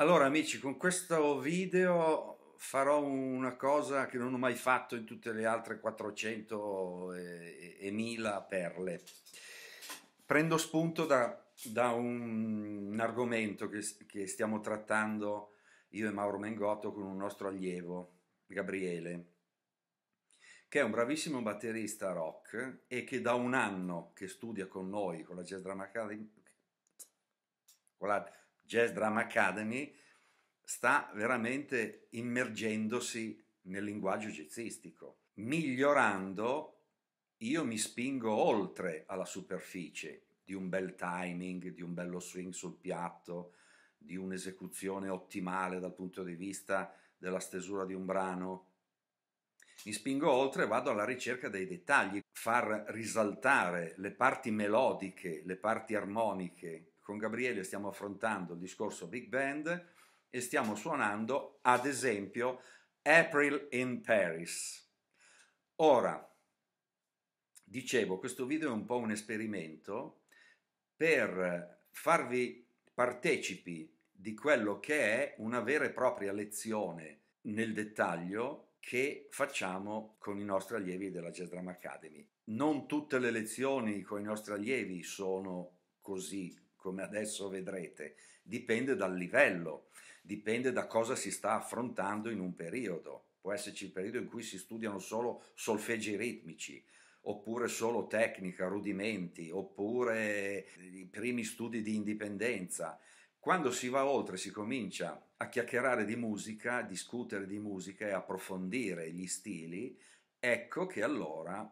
Allora amici, con questo video farò una cosa che non ho mai fatto in tutte le altre 400 e, e 1000 perle. Prendo spunto da, da un, un, argomento che, che, stiamo trattando io e Mauro Mengotto con un nostro allievo, Gabriele, che è un bravissimo batterista rock e che da un anno che studia con noi, con la Jazz Drum Academy, con la Jazz Drama Academy sta veramente immergendosi nel linguaggio jazzistico, migliorando io mi spingo oltre alla superficie di un bel timing, di un bello swing sul piatto, di un'esecuzione ottimale dal punto di vista della stesura di un brano. Mi spingo oltre e vado alla ricerca dei dettagli, far risaltare le parti melodiche, le parti armoniche, con Gabriele stiamo affrontando il discorso big band e stiamo suonando ad esempio April in Paris. Ora, dicevo, questo video è un po' un esperimento per farvi partecipi di quello che è una vera e propria lezione nel dettaglio che facciamo con i nostri allievi della Jazz Drama Academy. Non tutte le lezioni con i nostri allievi sono così come adesso vedrete, dipende dal livello, dipende da cosa si sta affrontando in un periodo. Può esserci il periodo in cui si studiano solo solfeggi ritmici, oppure solo tecnica, rudimenti, oppure i primi studi di indipendenza. Quando si va oltre, si comincia a chiacchierare di musica, a discutere di musica e approfondire gli stili, ecco che allora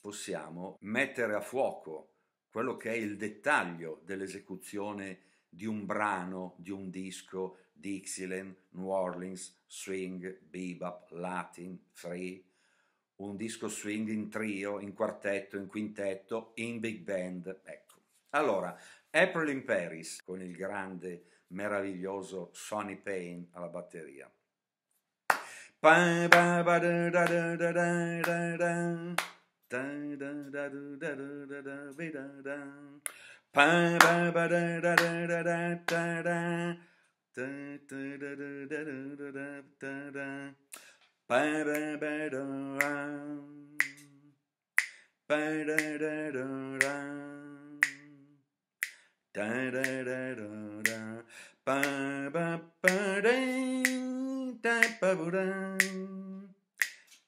possiamo mettere a fuoco quello che è il dettaglio dell'esecuzione di un brano, di un disco, Dixieland, New Orleans, swing, bebop, latin, free, un disco swing in trio, in quartetto, in quintetto, in big band, ecco. Allora, April in Paris con il grande, meraviglioso Sonny Payne alla batteria. da, da, da, da, da, da. da da da do da do da da be da da pa da ba da da da da da da da da da da da da da da da da pa ba ba da da, pa da da da da, da da da da da pa ba ba da da pa ba da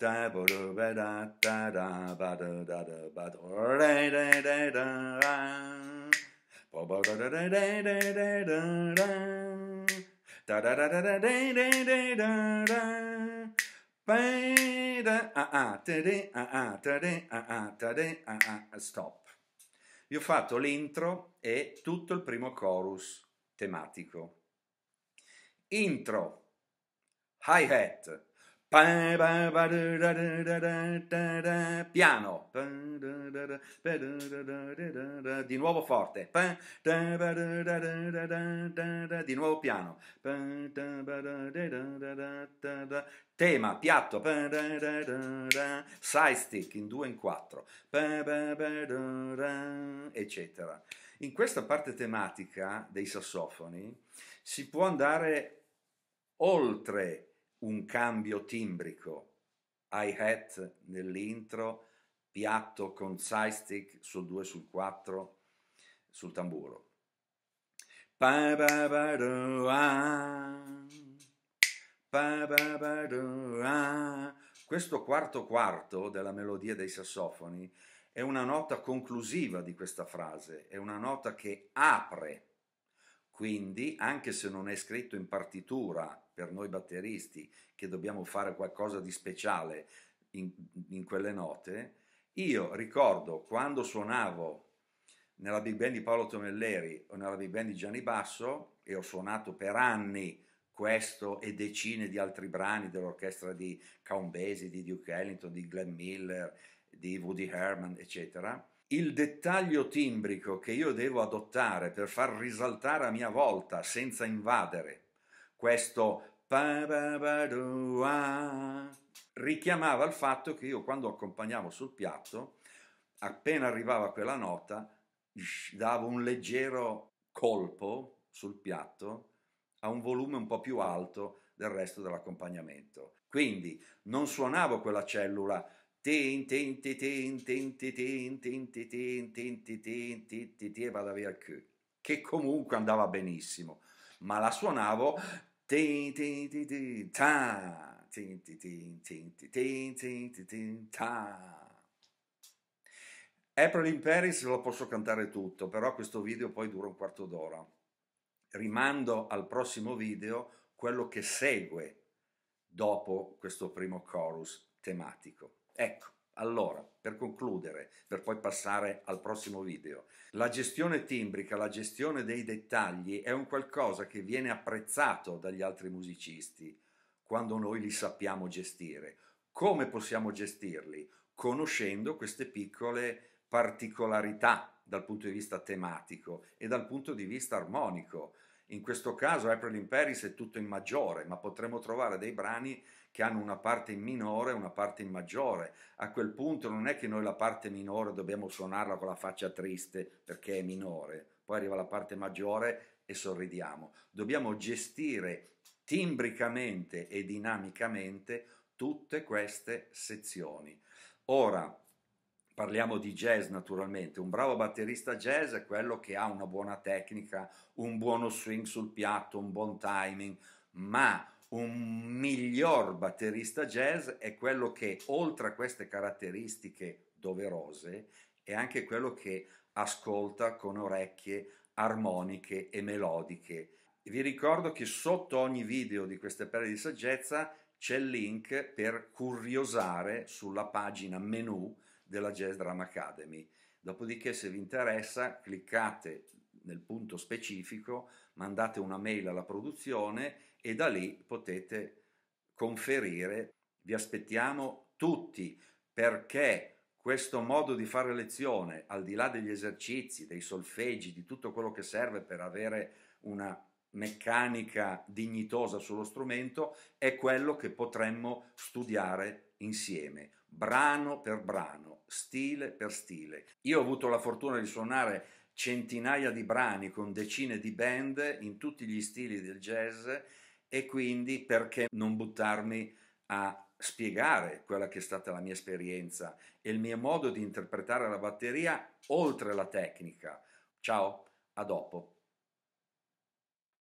Stop. Io ho fatto l'intro e tutto il primo chorus tematico. Intro, hi-hat, Piano. Di nuovo forte. Di nuovo piano. Tema piatto. Side stick in 2 in quattro. Eccetera. In questa parte tematica dei sassofoni si può andare oltre un cambio timbrico, hi-hat nell'intro, piatto con side stick sul 2 sul 4 sul tamburo. Questo quarto quarto della melodia dei sassofoni è una nota conclusiva di questa frase, è una nota che apre quindi, anche se non è scritto in partitura per noi batteristi che dobbiamo fare qualcosa di speciale in, in quelle note, io ricordo quando suonavo nella big band di Paolo Tomelleri o nella big band di Gianni Basso e ho suonato per anni questo e decine di altri brani dell'orchestra di Count Basie, di Duke Ellington, di Glenn Miller, di Woody Herman, eccetera il dettaglio timbrico che io devo adottare per far risaltare a mia volta, senza invadere, questo richiamava il fatto che io quando accompagnavo sul piatto, appena arrivava quella nota, davo un leggero colpo sul piatto a un volume un po' più alto del resto dell'accompagnamento. Quindi non suonavo quella cellula e vado via il Q, che comunque andava benissimo, ma la suonavo April in Paris lo posso cantare tutto, però questo video poi dura un quarto d'ora. Rimando al prossimo video quello che segue dopo questo primo chorus tematico. Ecco, allora, per concludere, per poi passare al prossimo video, la gestione timbrica, la gestione dei dettagli è un qualcosa che viene apprezzato dagli altri musicisti quando noi li sappiamo gestire. Come possiamo gestirli? Conoscendo queste piccole particolarità dal punto di vista tematico e dal punto di vista armonico. In questo caso April Imperis è tutto in maggiore, ma potremmo trovare dei brani che hanno una parte in minore e una parte in maggiore. A quel punto non è che noi la parte minore dobbiamo suonarla con la faccia triste perché è minore, poi arriva la parte maggiore e sorridiamo. Dobbiamo gestire timbricamente e dinamicamente tutte queste sezioni. Ora, parliamo di jazz naturalmente, un bravo batterista jazz è quello che ha una buona tecnica, un buono swing sul piatto, un buon timing, ma un miglior batterista jazz è quello che oltre a queste caratteristiche doverose è anche quello che ascolta con orecchie armoniche e melodiche. Vi ricordo che sotto ogni video di queste perle di saggezza c'è il link per curiosare sulla pagina menu della Jazz Drama Academy. Dopodiché se vi interessa cliccate nel punto specifico, mandate una mail alla produzione e da lì potete conferire. Vi aspettiamo tutti perché questo modo di fare lezione, al di là degli esercizi, dei solfeggi, di tutto quello che serve per avere una meccanica dignitosa sullo strumento, è quello che potremmo studiare insieme brano per brano, stile per stile. Io ho avuto la fortuna di suonare centinaia di brani con decine di band in tutti gli stili del jazz e quindi perché non buttarmi a spiegare quella che è stata la mia esperienza e il mio modo di interpretare la batteria oltre la tecnica. Ciao, a dopo.